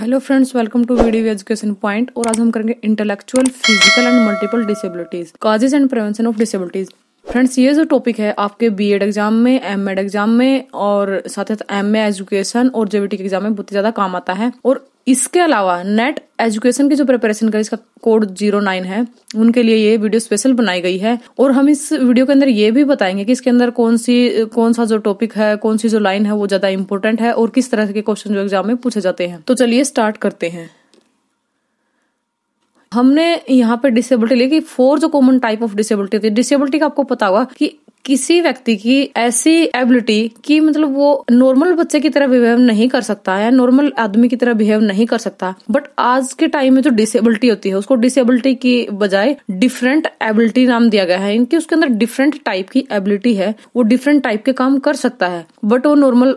hello friends welcome to video education point और आज हम करेंगे intellectual physical and multiple disabilities causes and prevention of disabilities friends ये जो टॉपिक है आपके बीएड एग्जाम में एमएड एग्जाम में और साथ साथ एम एजुकेशन और जेबीटी के एग्जाम में बहुत ज्यादा काम आता है और इसके अलावा नेट एजुकेशन की जो प्रिपरेशन का इसका कोड जीरो नाइन है उनके लिए ये वीडियो स्पेशल बनाई गई है और हम इस वीडियो के अंदर ये भी बताएंगे कि इसके अंदर कौन सी कौन सा जो टॉपिक है कौन सी जो लाइन है वो ज्यादा इंपॉर्टेंट है और किस तरह के क्वेश्चन जो एग्जाम में पूछे जाते हैं तो चलिए स्टार्ट करते हैं हमने यहाँ पे डिसेबिलिटी ली कि फोर जो कॉमन टाइप ऑफ डिसेबिलिटी होती है डिसेबिलिटी का आपको पता होगा कि किसी व्यक्ति की ऐसी एबिलिटी कि मतलब वो नॉर्मल बच्चे की तरह बिहेव नहीं कर सकता या नॉर्मल आदमी की तरह बिहेव नहीं कर सकता बट आज के टाइम में जो डिसेबिलिटी होती है उसको डिसेबिलिटी की बजाय डिफरेंट एबिलिटी नाम दिया गया है इनकी उसके अंदर डिफरेंट टाइप की एबिलिटी है वो डिफरेंट टाइप के काम कर सकता है बट वो नॉर्मल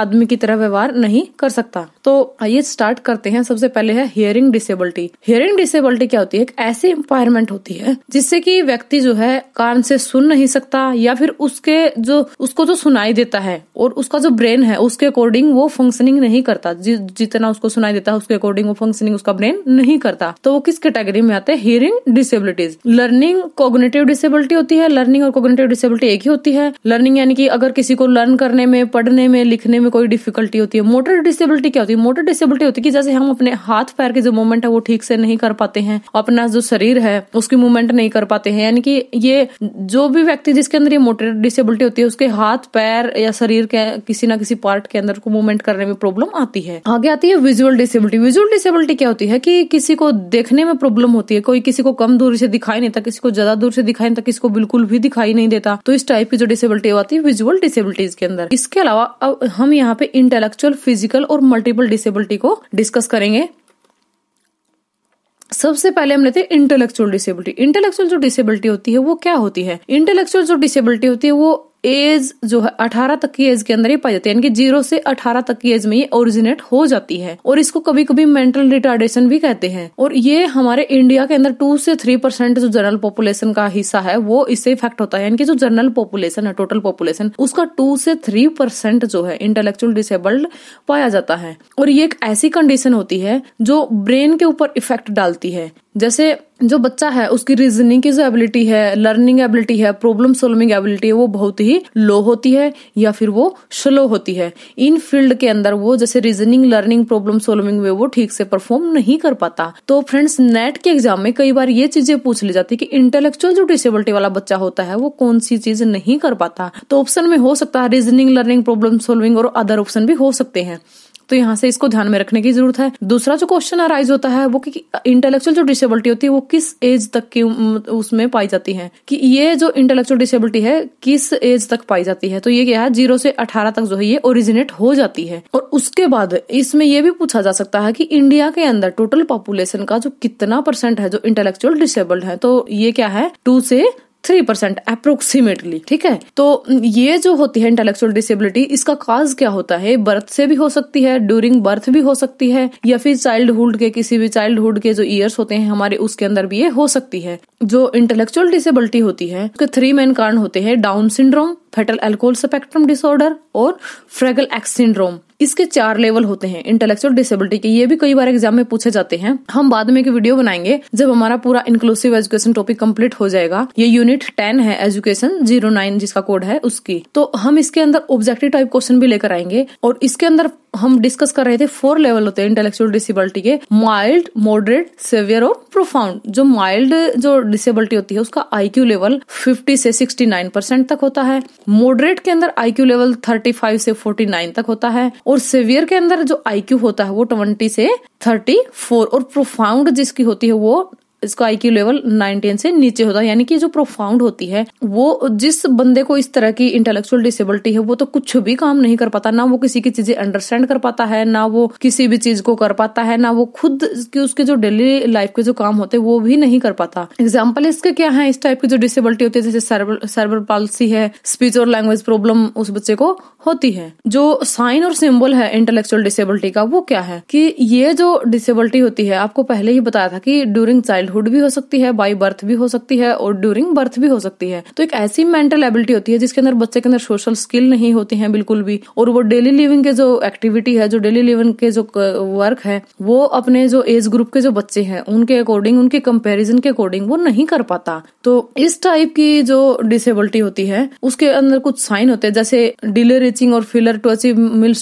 आदमी की तरह व्यवहार नहीं कर सकता तो आइए स्टार्ट करते हैं सबसे पहले है हियरिंग डिसेबिलिटी हियरिंग डिसेबिलिटी क्या होती है एक ऐसी एम्पायरमेंट होती है जिससे कि व्यक्ति जो है कान से सुन नहीं सकता या या फिर उसके जो उसको जो सुनाई देता है और उसका जो ब्रेन है उसके अकॉर्डिंग वो फंक्शनिंग नहीं करता जि, जितना उसको सुनाई देता है उसके अकॉर्डिंग वो फंक्शनिंग उसका ब्रेन नहीं करता तो वो किस कैटेगरी में आते हैं hearing disabilities learning cognitive disability होती है लर्निंग और कोग्नेटिव डिसेबिलिटी एक ही होती है लर्निंग यानी कि अगर किसी को लर्न करने में पढ़ने में लिखने में कोई डिफिकल्टी होती है मोटर डिसेबिलिटी क्या होती है मोटर डिसेबिलिटी होती है कि जैसे हम अपने हाथ पैर के जो मूवमेंट है वो ठीक से नहीं कर पाते हैं अपना जो शरीर है उसकी मूवमेंट नहीं कर पाते हैं यानी कि ये जो भी व्यक्ति जिसके अंदर अगर ये मोटर डिसेबिलिटी होती है उसके हाथ पैर या शरीर के किसी ना किसी पार्ट के अंदर को मूवमेंट करने में प्रॉब्लम आती है आगे आती है विजुअल डिसेबिलिटी विजुअल डिसेबिलिटी क्या होती है कि किसी को देखने में प्रॉब्लम होती है कोई किसी को कम दूर से दिखाई नहीं देता किसी को ज्यादा दूर से दिखाई नहीं था किसी को बिल्कुल भी दिखाई नहीं देता तो इस टाइप की जो डिसेबिलिटी आती है विजुअल डिसेबिलिटीज के अंदर इसके अलावा अब हम यहाँ पे इंटेलेक्चुअल फिजिकल और मल्टीपल डिसेबिलिटी को डिस्कस करेंगे सबसे पहले हम लेते हैं इंटेलेक्चुअल डिसेबिलिटी इंटेलेक्चुअल जो डिसेबिलिटी होती है वो क्या होती है इंटेलेक्चुअल जो डिसेबिलिटी होती है वो एज जो है अठारह तक की एज के अंदर ही पाई जाती है यानी कि जीरो से अठारह तक की एज में ये ओरिजिनेट हो जाती है और इसको कभी कभी मेंटल रिटार्डेशन भी कहते हैं और ये हमारे इंडिया के अंदर टू से थ्री परसेंट जो जनरल पॉपुलेशन का हिस्सा है वो इससे इफेक्ट होता है यानी कि जो जनरल पॉपुलेशन है टोटल पॉपुलेशन उसका टू से थ्री परसेंट जो है इंटेलेक्चुअल डिसेबल्ड पाया जाता है और ये एक ऐसी कंडीशन होती है जो ब्रेन के ऊपर इफेक्ट डालती है जैसे जो बच्चा है उसकी रीजनिंग की जो एबिलिटी है लर्निंग एबिलिटी है प्रॉब्लम सोल्विंग एबिलिटी है वो बहुत ही लो होती है या फिर वो स्लो होती है इन फील्ड के अंदर वो जैसे रीजनिंग लर्निंग प्रॉब्लम सोल्विंग में वो ठीक से परफॉर्म नहीं कर पाता तो फ्रेंड्स नेट के एग्जाम में कई बार ये चीजें पूछ ली जाती है कि इंटेलेक्चुअल जो डिसेबिलिटी वाला बच्चा होता है वो कौन सी चीज नहीं कर पाता तो ऑप्शन में हो सकता है रीजनिंग लर्निंग प्रॉब्लम सोल्विंग और अदर ऑप्शन भी हो सकते हैं तो यहाँ से इसको ध्यान में रखने की जरूरत है दूसरा जो क्वेश्चन अराइज होता है वो कि इंटेलेक्चुअल जो डिसेबिलिटी होती है वो किस एज तक की उसमें पाई जाती है कि ये जो इंटेलेक्चुअल डिसेबिलिटी है किस एज तक पाई जाती है तो ये क्या है जीरो से अठारह तक जो है ये ओरिजिनेट हो जाती है और उसके बाद इसमें यह भी पूछा जा सकता है कि इंडिया के अंदर टोटल पॉपुलेशन का जो कितना परसेंट है जो इंटेलेक्चुअल डिसेबल्ड है तो ये क्या है टू से थ्री परसेंट अप्रोक्सीमेटली ठीक है तो ये जो होती है इंटेलेक्चुअल डिसेबिलिटी इसका काज क्या होता है बर्थ से भी हो सकती है ड्यूरिंग बर्थ भी हो सकती है या फिर चाइल्डहुड के किसी भी चाइल्डहुड के जो ईयर्स होते हैं हमारे उसके अंदर भी ये हो सकती है जो इंटेलेक्चुअल डिसेबिलिटी होती है उसके थ्री मेन कारण होते हैं Down syndrome fetal alcohol spectrum disorder और फ्रेगल एक्स सिंड्रोम इसके चार लेवल होते हैं इंटेलेक्चुअल डिसेबिलिटी के ये भी कई बार एग्जाम में पूछे जाते हैं हम बाद में एक वीडियो बनाएंगे जब हमारा पूरा इंक्लूसिव एजुकेशन टॉपिक कंप्लीट हो जाएगा ये यूनिट टेन है एजुकेशन जीरो नाइन जिसका कोड है उसकी तो हम इसके अंदर ऑब्जेक्टिव टाइप क्वेश्चन भी लेकर आएंगे और इसके अंदर हम डिस्कस कर रहे थे फोर लेवल होते हैं इंटेलेक्चुअल डिसेबिलिटी के माइल्ड मॉडरेट सेवियर और प्रोफाउंड जो माइल्ड जो डिसेबिलिटी होती है उसका आईक्यू लेवल 50 से 69 परसेंट तक होता है मॉडरेट के अंदर आईक्यू लेवल 35 से 49 तक होता है और सेवियर के अंदर जो आईक्यू होता है वो 20 से 34 और प्रोफाउंड जिसकी होती है वो इसका आई लेवल नाइनटीन से नीचे होता है यानी कि जो प्रोफाउंड होती है वो जिस बंदे को इस तरह की इंटेलेक्चुअल डिसेबिलिटी है वो तो कुछ भी काम नहीं कर पाता ना वो किसी की चीजें अंडरस्टैंड कर पाता है ना वो किसी भी चीज को कर पाता है ना वो खुद की उसके जो डेली लाइफ के जो काम होते हैं वो भी नहीं कर पाता एग्जाम्पल इसके क्या है इस टाइप की जो डिसेबिलिटी होती है जैसे सर्वर सर्वर पॉलिसी है स्पीच और लैंग्वेज प्रॉब्लम उस बच्चे को होती है जो साइन और सिंबल है इंटेलेक्चुअल डिसेबिलिटी का वो क्या है कि ये जो डिसेबिलिटी होती है आपको पहले ही बताया था कि ड्यूरिंग चाइल्ड चाइल्डहुड भी हो सकती है बाई बर्थ भी हो सकती है और ड्यूरिंग बर्थ भी हो सकती है तो एक ऐसी मेंटल एबिलिटी होती है जिसके अंदर बच्चे के अंदर सोशल स्किल नहीं होती है बिल्कुल भी और वो डेली लिविंग के जो एक्टिविटी है जो डेली लिविंग के जो वर्क है वो अपने जो एज ग्रुप के जो बच्चे हैं उनके अकॉर्डिंग उनके कंपेरिजन के अकॉर्डिंग वो नहीं कर पाता तो इस टाइप की जो डिसेबिलिटी होती है उसके अंदर कुछ साइन होते हैं जैसे डिले रीचिंग और failure to achieve mill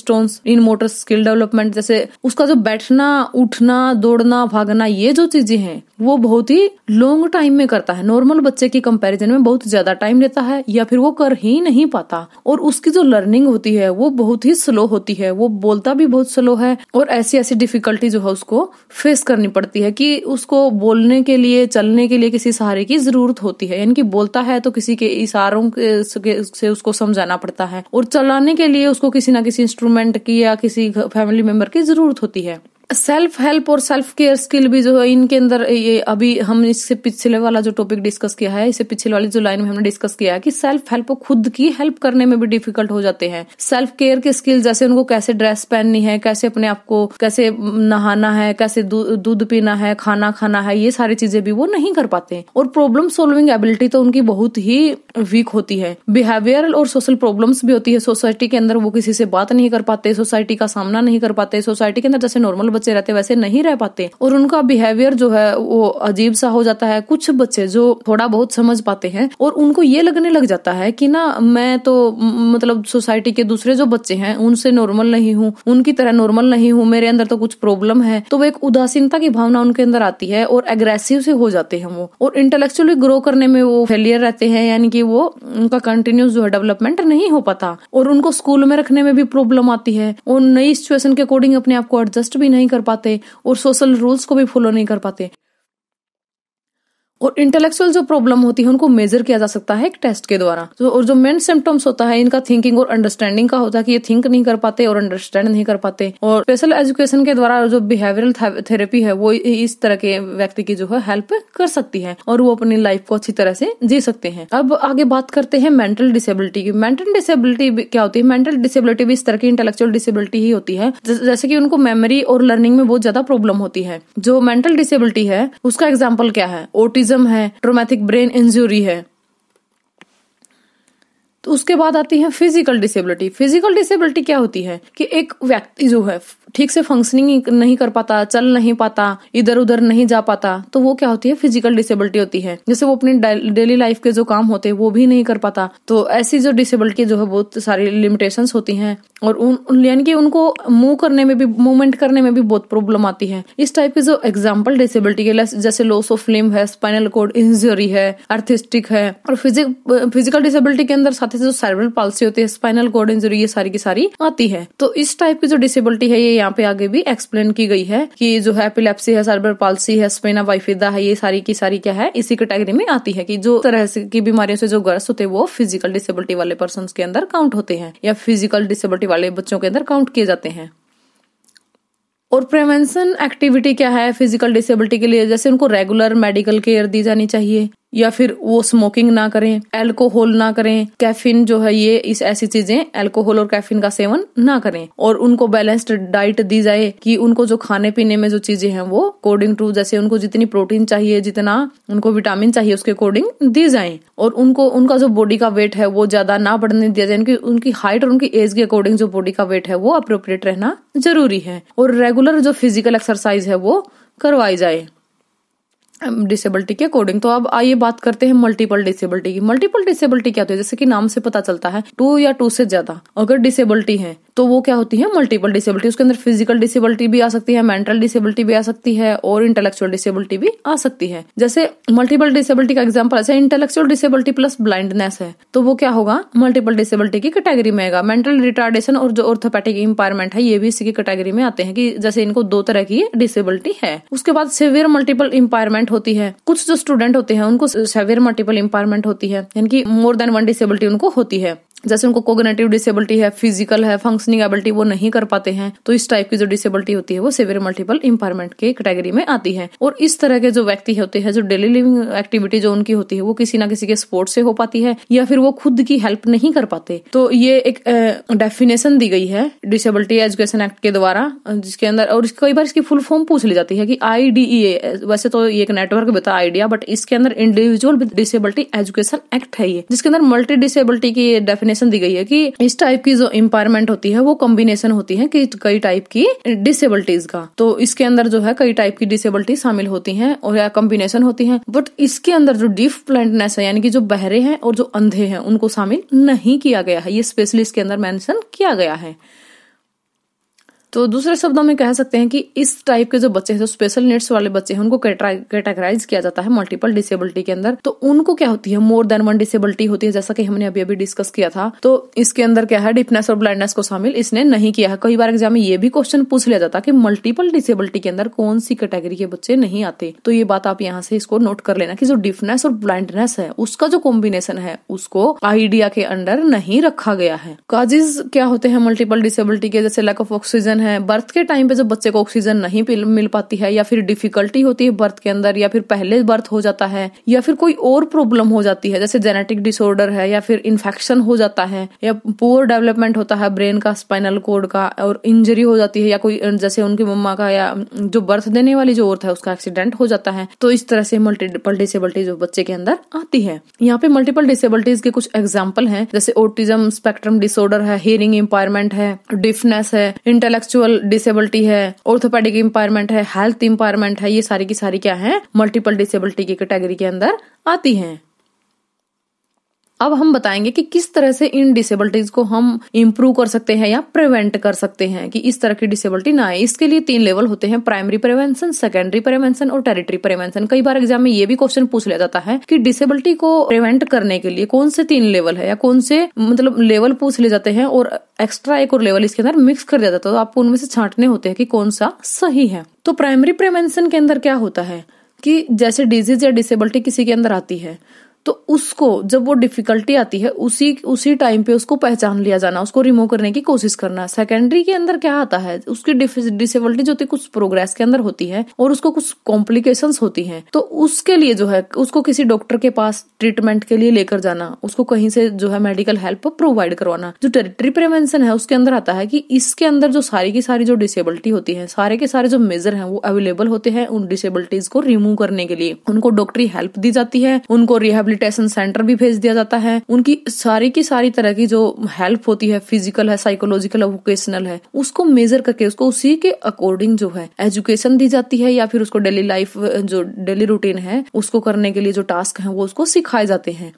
in motor skill development जैसे उसका जो बैठना उठना दौड़ना भागना ये जो चीजें हैं वो बहुत ही लॉन्ग टाइम में करता है नॉर्मल बच्चे के कंपैरिजन में बहुत ज्यादा टाइम लेता है या फिर वो कर ही नहीं पाता और उसकी जो लर्निंग होती है वो बहुत ही स्लो होती है वो बोलता भी बहुत स्लो है और ऐसी ऐसी डिफिकल्टी जो है उसको फेस करनी पड़ती है कि उसको बोलने के लिए चलने के लिए किसी सहारे की जरूरत होती है यानी कि बोलता है तो किसी के इशारों से उसको समझाना पड़ता है और चलाने के लिए उसको किसी ना किसी इंस्ट्रूमेंट की या किसी फैमिली मेंबर की जरूरत होती है सेल्फ हेल्प और सेल्फ केयर स्किल भी जो है इनके अंदर ये अभी हम इससे पिछले वाला जो टॉपिक डिस्कस किया है इससे पिछले वाली जो लाइन में हमने डिस्कस किया है कि सेल्फ हेल्प को खुद की हेल्प करने में भी डिफिकल्ट हो जाते हैं सेल्फ केयर के स्किल जैसे उनको कैसे ड्रेस पहननी है कैसे अपने आप को कैसे नहाना है कैसे दूध पीना है खाना खाना है ये सारी चीजें भी वो नहीं कर पाते और प्रॉब्लम सोल्विंग एबिलिटी तो उनकी बहुत ही वीक होती है बिहेवियरल और सोशल प्रॉब्लम्स भी होती है सोसाइटी के अंदर वो किसी से बात नहीं कर पाते सोसाइटी का सामना नहीं कर पाते सोसाइटी के अंदर जैसे नॉर्मल बच्चे रहते वैसे नहीं रह पाते और उनका बिहेवियर जो है वो अजीब सा हो जाता है कुछ बच्चे जो थोड़ा बहुत समझ पाते हैं और उनको ये लगने लग जाता है कि ना मैं तो मतलब सोसाइटी के दूसरे जो बच्चे हैं उनसे नॉर्मल नहीं हूँ उनकी तरह नॉर्मल नहीं हूँ मेरे अंदर तो कुछ प्रॉब्लम है तो वो एक उदासीनता की भावना उनके अंदर आती है और एग्रेसिव से हो जाते हैं वो और इंटेलेक्चुअली ग्रो करने में वो फेलियर रहते हैं यानी कि वो उनका कंटिन्यूस जो है डेवलपमेंट नहीं हो पाता और उनको स्कूल में रखने में भी प्रॉब्लम आती है और नई सिचुएशन के अकॉर्डिंग अपने आप को एडजस्ट भी नहीं कर पाते और सोशल रूल्स को भी फॉलो नहीं कर पाते और इंटेलेक्चुअल जो प्रॉब्लम होती है उनको मेजर किया जा सकता है एक टेस्ट के द्वारा तो और जो मेन सिम्टम्स होता है इनका थिंकिंग और अंडरस्टैंडिंग का होता है कि ये थिंक नहीं कर पाते और अंडरस्टैंड नहीं कर पाते और स्पेशल एजुकेशन के द्वारा जो बिहेवियरल थेरेपी है वो इस तरह के व्यक्ति की जो है हेल्प कर सकती है और वो अपनी लाइफ को अच्छी तरह से जी सकते हैं अब आगे बात करते हैं मेंटल डिसेबिलिटी की मेंटल डिसेबिलिटी क्या होती है मेंटल डिसेबिलिटी भी इस तरह की इंटेलेक्चुअल डिसेबिलिटी ही होती है जैसे की उनको मेमोरी और लर्निंग में बहुत ज्यादा प्रॉब्लम होती है जो मेंटल डिसेबिलिटी है उसका एग्जाम्पल क्या है ओटीज ट्रोमेटिज्म है ट्रोमेटिक ब्रेन इंजुरी है तो उसके बाद आती है फिजिकल डिसेबिलिटी फिजिकल डिसेबिलिटी क्या होती है कि एक व्यक्ति जो है ठीक से फंक्शनिंग नहीं कर पाता चल नहीं पाता इधर उधर नहीं जा पाता तो वो क्या होती है फिजिकल डिसेबिलिटी होती है जैसे वो अपनी डेली लाइफ के जो काम होते हैं वो भी नहीं कर पाता तो ऐसी जो डिसेबिलिटी जो है बहुत सारी लिमिटेशन होती है और उन यानी कि उनको मूव करने में भी मूवमेंट करने में भी बहुत प्रॉब्लम आती है इस टाइप की जो एग्जाम्पल डिसेबिलिटी के जैसे लॉस ऑफ लिम है स्पाइनल कोड इंजरी है आर्थिस्टिक है और फिजिकल डिसेबिलिटी के अंदर साथ ही जो सेरेब्रल पॉलिसी होती है स्पाइनल कोड इंजरी ये सारी की सारी आती है तो इस टाइप की जो डिसेबिलिटी है ये यहाँ पे आगे भी एक्सप्लेन की गई है कि जो है एपिलेप्सी है सर्बर पॉलिसी है स्पेना वाइफिदा है ये सारी की सारी क्या है इसी कैटेगरी में आती है कि जो तरह की बीमारियों से जो ग्रस्त होते हैं वो फिजिकल डिसेबिलिटी वाले पर्सन के अंदर काउंट होते हैं या फिजिकल डिसेबिलिटी वाले बच्चों के अंदर काउंट किए जाते हैं और प्रिवेंशन एक्टिविटी क्या है फिजिकल डिसेबिलिटी के लिए जैसे उनको रेगुलर मेडिकल केयर दी जानी चाहिए या फिर वो स्मोकिंग ना करें एल्कोहल ना करें कैफिन जो है ये इस ऐसी चीजें एल्कोहल और कैफिन का सेवन ना करें और उनको बैलेंस्ड डाइट दी जाए कि उनको जो खाने पीने में जो चीजें हैं वो अकॉर्डिंग टू जैसे उनको जितनी प्रोटीन चाहिए जितना उनको विटामिन चाहिए उसके अकॉर्डिंग दी जाए और उनको उनका जो बॉडी का वेट है वो ज्यादा ना बढ़ने दिया जाए उनकी उनकी हाइट और उनकी एज के अकॉर्डिंग जो बॉडी का वेट है वो अप्रोप्रिएट रहना जरूरी है और रेगुलर जो फिजिकल एक्सरसाइज है वो करवाई जाए डिसेबिलिटी um, के अकॉर्डिंग तो अब आइए बात करते हैं मल्टीपल डिसेबिलिटी की मल्टीपल डिसेबिलिटी क्या होती है जैसे कि नाम से पता चलता है टू या टू से ज्यादा अगर डिसेबिलिटी है तो वो क्या होती है मल्टीपल डिसेबिलिटी उसके अंदर फिजिकल डिसेबिलिटी भी आ सकती है मेंटल डिसेबिलिटी भी आ सकती है और इंटेलेक्चुअल डिसेबिलिटी भी आ सकती है जैसे मल्टीपल डिसेबिलिटी का एग्जाम्पल ऐसे इंटेलेक्चुअल डिसेबिलिटी प्लस ब्लाइंडनेस है तो वो क्या होगा मल्टीपल डिसेबिलिटी की कैटेगरी में आएगा मेंटल रिटार्डेशन और जो ऑर्थोपैटिक इंपायरमेंट है ये भी इसी की कैटेगरी में आते हैं कि जैसे इनको दो तरह की डिसेबिलिटी है उसके बाद सिवियर मल्टीपल इंपायरमेंट इम्पायरमेंट होती है कुछ जो स्टूडेंट होते हैं उनको सेवियर मल्टीपल इम्पायरमेंट होती है यानी कि मोर देन वन डिसेबिलिटी उनको होती है जैसे उनको कोगनेटिव डिसेबिलिटी है फिजिकल है फंक्शनिंग एबिलिटी वो नहीं कर पाते हैं तो इस टाइप की जो डिसेबिलिटी होती है वो सेवियर मल्टीपल इम्पायरमेंट के कैटेगरी में आती है और इस तरह के जो व्यक्ति होते हैं जो डेली लिविंग एक्टिविटी जो उनकी होती है वो किसी ना किसी के सपोर्ट से हो पाती है या फिर वो खुद की हेल्प नहीं कर पाते तो ये एक डेफिनेशन दी गई है डिसेबिलिटी एजुकेशन एक्ट के द्वारा जिसके अंदर और कई बार इसकी फुल फॉर्म पूछ ली जाती है कि आईडीईए e वैसे तो ये एक नेटवर्क बता आइडिया बट इसके अंदर इंडिविजुअल डिसेबिलिटी एजुकेशन एक्ट है ये जिसके अंदर मल्टी डिसेबिलिटी की डेफिनेशन डेफिनेशन दी गई है कि इस टाइप की जो इम्पायरमेंट होती है वो कॉम्बिनेशन होती है कि कई टाइप की डिसेबिलिटीज का तो इसके अंदर जो है कई टाइप की डिसेबिलिटी शामिल होती है और या कॉम्बिनेशन होती है बट इसके अंदर जो डिफ प्लेटनेस है यानी कि जो बहरे हैं और जो अंधे हैं उनको शामिल नहीं किया गया है ये स्पेशली इसके अंदर मैंशन किया गया है तो दूसरे शब्दों में कह सकते हैं कि इस टाइप के जो बच्चे हैं जो स्पेशल नीड्स वाले बच्चे हैं उनको कैटेगराइज किया जाता है मल्टीपल डिसेबिलिटी के अंदर तो उनको क्या होती है मोर देन वन डिसेबिलिटी होती है जैसा कि हमने अभी अभी डिस्कस किया था तो इसके अंदर क्या है डिफनेस और ब्लाइंडनेस को शामिल इसने नहीं किया है कई बार एग्जाम में ये भी क्वेश्चन पूछ लिया जाता कि मल्टीपल डिसेबिलिटी के अंदर कौन सी कैटेगरी के बच्चे नहीं आते तो ये बात आप यहाँ से इसको नोट कर लेना की जो डिफनेस और ब्लाइंडनेस है उसका जो कॉम्बिनेशन है उसको आइडिया के अंडर नहीं रखा गया है काजेज क्या होते हैं मल्टीपल डिसेबिलिटी के जैसे लैक ऑफ ऑक्सीजन ऑक्सीजन है बर्थ के टाइम पे जब बच्चे को ऑक्सीजन नहीं मिल पाती है या फिर डिफिकल्टी होती है बर्थ के अंदर या फिर पहले बर्थ हो जाता है या फिर कोई और प्रॉब्लम हो जाती है जैसे जेनेटिक डिसऑर्डर है या फिर इन्फेक्शन हो जाता है या पुअर डेवलपमेंट होता है ब्रेन का स्पाइनल कोड का और इंजरी हो जाती है या कोई जैसे उनकी मम्मा का या जो बर्थ देने वाली जो औरत है उसका एक्सीडेंट हो जाता है तो इस तरह से मल्टीपल डिसेबिलिटीज बच्चे के अंदर आती है यहाँ पे मल्टीपल डिसेबिलिटीज के कुछ एग्जाम्पल है जैसे ओटिज्म स्पेक्ट्रम डिसऑर्डर है हियरिंग इम्पायरमेंट है डिफनेस है इंटेलेक्ट इंटेलेक्चुअल डिसेबिलिटी है ऑर्थोपेडिक इम्पायरमेंट है हेल्थ इम्पायरमेंट है ये सारी की सारी क्या है मल्टीपल डिसेबिलिटी की कैटेगरी के अंदर आती हैं अब हम बताएंगे कि किस तरह से इन डिसेबिलिटीज को हम इम्प्रूव कर सकते हैं या प्रिवेंट कर सकते हैं कि इस तरह की डिसेबिलिटी ना आए इसके लिए तीन लेवल होते हैं प्राइमरी प्रिवेंशन सेकेंडरी प्रिवेंशन और टेरिटरी प्रिवेंशन कई बार एग्जाम में ये भी क्वेश्चन पूछ लिया जाता है कि डिसेबिलिटी को प्रिवेंट करने के लिए कौन से तीन लेवल है या कौन से मतलब लेवल पूछ लिए जाते हैं और एक्स्ट्रा एक और लेवल इसके अंदर मिक्स कर दिया जाता है तो आपको उनमें से छांटने होते हैं कि कौन सा सही है तो प्राइमरी प्रिवेंशन के अंदर क्या होता है कि जैसे डिजीज या डिसेबिलिटी किसी के अंदर आती है तो उसको जब वो डिफिकल्टी आती है उसी उसी टाइम पे उसको पहचान लिया जाना उसको रिमूव करने की कोशिश करना सेकेंडरी के अंदर क्या आता है उसकी डिसेबिलिटी जो होती है कुछ प्रोग्रेस के अंदर होती है और उसको कुछ कॉम्प्लिकेशन होती है तो उसके लिए जो है उसको किसी डॉक्टर के पास ट्रीटमेंट के लिए लेकर जाना उसको कहीं से जो है मेडिकल हेल्प प्रोवाइड करवाना जो टेरिटरी प्रिवेंशन है उसके अंदर आता है कि इसके अंदर जो सारी की सारी जो डिसेबिलिटी होती है सारे के सारे जो मेजर है वो अवेलेबल होते हैं उन डिसेबिलिटीज को रिमूव करने के लिए उनको डॉक्टरी हेल्प दी जाती है उनको रिहेब रिहेबिलिटेशन सेंटर भी भेज दिया जाता है उनकी सारी की सारी तरह की जो हेल्प होती है फिजिकल है साइकोलॉजिकल है वोकेशनल है उसको मेजर करके उसको उसी के अकॉर्डिंग जो है एजुकेशन दी जाती है या फिर उसको डेली लाइफ जो डेली रूटीन है उसको करने के लिए जो टास्क है वो उसको सिखाए जाते हैं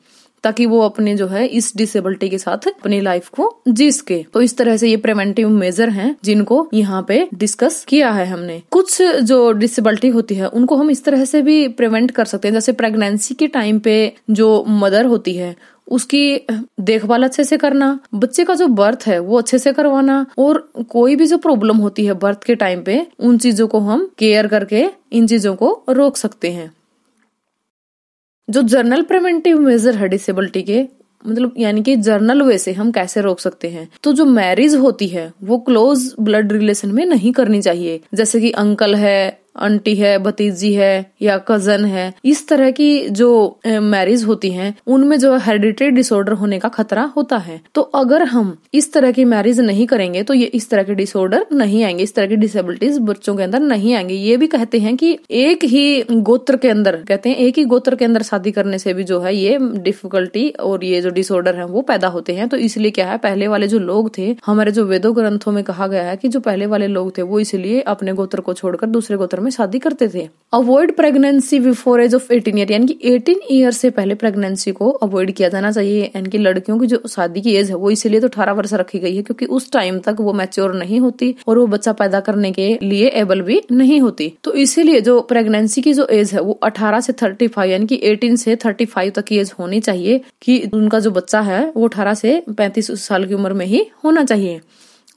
ताकि वो अपने जो है इस डिसेबिलिटी के साथ अपनी लाइफ को जी सके तो इस तरह से ये प्रिवेंटिव मेजर हैं जिनको यहाँ पे डिस्कस किया है हमने कुछ जो डिसेबिलिटी होती है उनको हम इस तरह से भी प्रिवेंट कर सकते हैं जैसे प्रेगनेंसी के टाइम पे जो मदर होती है उसकी देखभाल अच्छे से करना बच्चे का जो बर्थ है वो अच्छे से करवाना और कोई भी जो प्रॉब्लम होती है बर्थ के टाइम पे उन चीजों को हम केयर करके इन चीजों को रोक सकते हैं जो जर्नल प्रिवेंटिव मेजर है डिसेबिलिटी के मतलब यानी कि जर्नल वे से हम कैसे रोक सकते हैं तो जो मैरिज होती है वो क्लोज ब्लड रिलेशन में नहीं करनी चाहिए जैसे कि अंकल है आंटी है भतीजी है या कजन है इस तरह की जो मैरिज होती हैं उनमें जो हेरिडिटरी डिसऑर्डर होने का खतरा होता है तो अगर हम इस तरह की मैरिज नहीं करेंगे तो ये इस तरह के डिसऑर्डर नहीं आएंगे इस तरह की डिसेबिलिटीज बच्चों के अंदर नहीं आएंगे ये भी कहते हैं कि एक ही गोत्र के अंदर कहते हैं एक ही गोत्र के अंदर शादी करने से भी जो है ये डिफिकल्टी और ये जो डिसऑर्डर है वो पैदा होते हैं तो इसलिए क्या है पहले वाले जो लोग थे हमारे जो वेदों ग्रंथों में कहा गया है कि जो पहले वाले लोग थे वो इसलिए अपने गोत्र को छोड़कर दूसरे गोत्र में शादी करते थे avoid pregnancy before age of eighteen year यानी कि एटीन ईयर से पहले प्रेगनेंसी को अवॉइड किया जाना चाहिए यानी कि लड़कियों की जो शादी की एज है वो इसीलिए तो अठारह वर्ष रखी गई है क्योंकि उस टाइम तक वो मैच्योर नहीं होती और वो बच्चा पैदा करने के लिए एबल भी नहीं होती तो इसीलिए जो प्रेगनेंसी की जो एज है वो अठारह से थर्टी फाइव यानी कि एटीन से थर्टी फाइव तक की एज होनी चाहिए कि उनका जो बच्चा है वो अठारह से पैंतीस साल की उम्र में ही होना चाहिए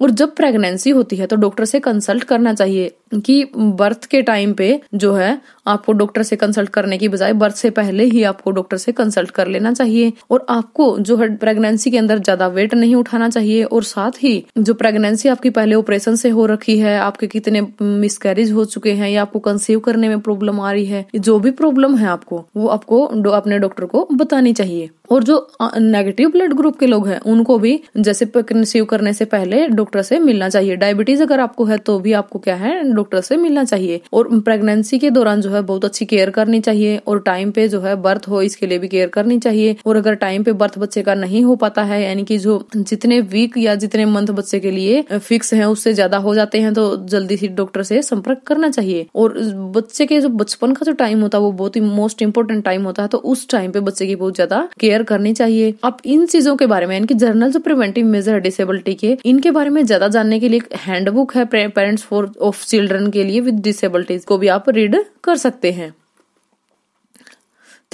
और जब प्रेगनेंसी होती है तो डॉक्टर से कंसल्ट करना चाहिए कि बर्थ के टाइम पे जो है आपको डॉक्टर से कंसल्ट करने की बजाय बर्थ से पहले ही आपको डॉक्टर से कंसल्ट कर लेना चाहिए और आपको जो है प्रेगनेंसी के अंदर ज्यादा वेट नहीं उठाना चाहिए और साथ ही जो प्रेगनेंसी आपकी पहले ऑपरेशन से हो रखी है आपके कितने मिसकैरेज हो चुके हैं या आपको कंसीव करने में प्रॉब्लम आ रही है जो भी प्रॉब्लम है आपको वो आपको अपने डॉक्टर को बतानी चाहिए और जो नेगेटिव ब्लड ग्रुप के लोग हैं उनको भी जैसे कंसीव करने से पहले डॉक्टर से मिलना चाहिए डायबिटीज अगर आपको है तो भी आपको क्या है डॉक्टर से मिलना चाहिए और प्रेगनेंसी के दौरान जो है बहुत अच्छी केयर करनी चाहिए और टाइम पे जो है बर्थ हो इसके लिए भी केयर करनी चाहिए और अगर टाइम पे बर्थ बच्चे का नहीं हो पाता है यानी कि जो जितने वीक या जितने मंथ बच्चे के लिए फिक्स है उससे ज्यादा हो जाते हैं तो जल्दी ही डॉक्टर से संपर्क करना चाहिए और बच्चे के जो बचपन का जो टाइम होता है वो बहुत ही मोस्ट इम्पोर्टेंट टाइम होता है तो उस टाइम पे बच्चे की बहुत ज्यादा केयर करनी चाहिए आप इन चीजों के बारे में यानी कि जर्नल्स जो प्रिवेंटिव मेजर डिसेबिलिटी के इनके बारे में में ज्यादा जानने के लिए एक हैंडबुक है पेरेंट्स फॉर ऑफ चिल्ड्रन के लिए विद डिसेबिलिटीज को भी आप रीड कर सकते हैं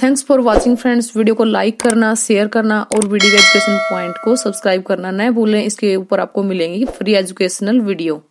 thanks for watching friends video को लाइक करना शेयर करना और वीडियो एजुकेशन पॉइंट को सब्सक्राइब करना न भूलें इसके ऊपर आपको मिलेंगी फ्री एजुकेशनल वीडियो